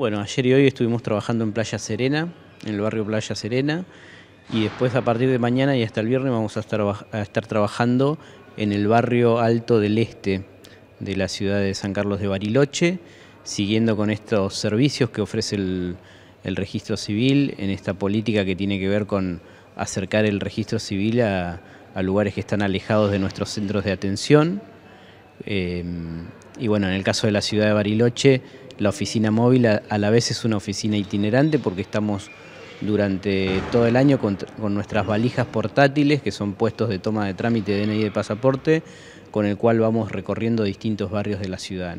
Bueno, ayer y hoy estuvimos trabajando en Playa Serena, en el barrio Playa Serena, y después a partir de mañana y hasta el viernes vamos a estar, a estar trabajando en el barrio Alto del Este de la ciudad de San Carlos de Bariloche, siguiendo con estos servicios que ofrece el, registro civil en esta política que tiene que ver con acercar el registro civil a, lugares que están alejados de nuestros centros de atención. Em, y bueno, en el caso de la ciudad de Bariloche, la oficina móvil a, la vez es una oficina itinerante porque estamos durante todo el año con, nuestras valijas portátiles, que son puestos de toma de trámite de DNI de pasaporte, con el cual vamos recorriendo distintos barrios de la ciudad.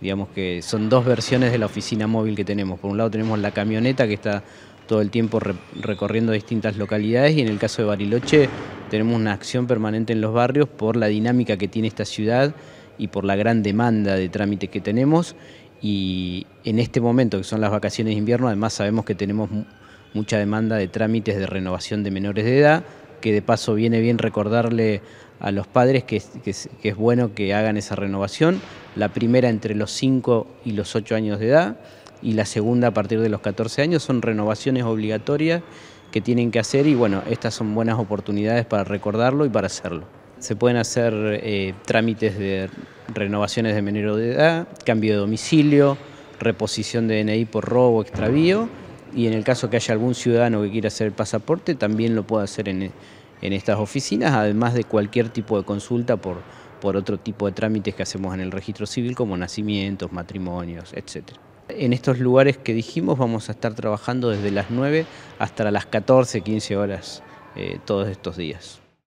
Digamos que son dos versiones de la oficina móvil que tenemos. Por un lado tenemos la camioneta que está todo el tiempo recorriendo distintas localidades y en el caso de Bariloche tenemos una acción permanente en los barrios por la dinámica que tiene esta ciudad y por la gran demanda de trámite que tenemos y en este momento, que son las vacaciones de invierno, además sabemos que tenemos mucha demanda de trámites de renovación de menores de edad, que de paso viene bien recordarle a los padres que, es bueno que hagan esa renovación, la primera entre los 5 y los 8 años de edad y la segunda a partir de los 14 años, son renovaciones obligatorias que tienen que hacer y bueno, estas son buenas oportunidades para recordarlo y para hacerlo. Se pueden hacer eh, trámites de renovaciones de menor de edad, cambio de domicilio, reposición de DNI por robo extravío y en el caso que haya algún ciudadano que quiera hacer el pasaporte también lo puede hacer en, estas oficinas, además de cualquier tipo de consulta por, otro tipo de trámites que hacemos en el registro civil como nacimientos, matrimonios, etcétera. En estos lugares que dijimos vamos a estar trabajando desde las 9 hasta las 14, 15 horas eh, todos estos días.